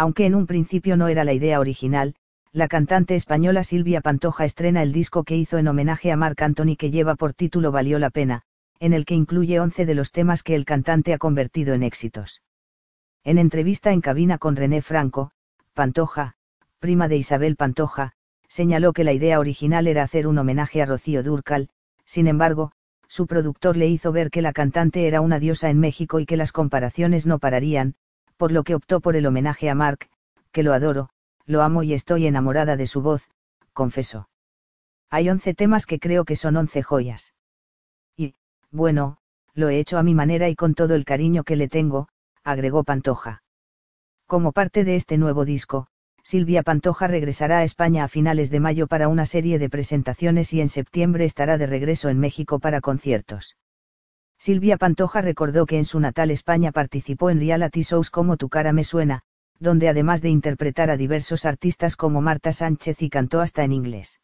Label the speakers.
Speaker 1: Aunque en un principio no era la idea original, la cantante española Silvia Pantoja estrena el disco que hizo en homenaje a Marc Anthony que lleva por título Valió la pena, en el que incluye 11 de los temas que el cantante ha convertido en éxitos. En entrevista en cabina con René Franco, Pantoja, prima de Isabel Pantoja, señaló que la idea original era hacer un homenaje a Rocío Dúrcal, sin embargo, su productor le hizo ver que la cantante era una diosa en México y que las comparaciones no pararían, por lo que optó por el homenaje a Mark, que lo adoro, lo amo y estoy enamorada de su voz, confesó. Hay once temas que creo que son once joyas. Y, bueno, lo he hecho a mi manera y con todo el cariño que le tengo, agregó Pantoja. Como parte de este nuevo disco, Silvia Pantoja regresará a España a finales de mayo para una serie de presentaciones y en septiembre estará de regreso en México para conciertos. Silvia Pantoja recordó que en su natal España participó en reality shows como Tu cara me suena, donde además de interpretar a diversos artistas como Marta Sánchez y cantó hasta en inglés.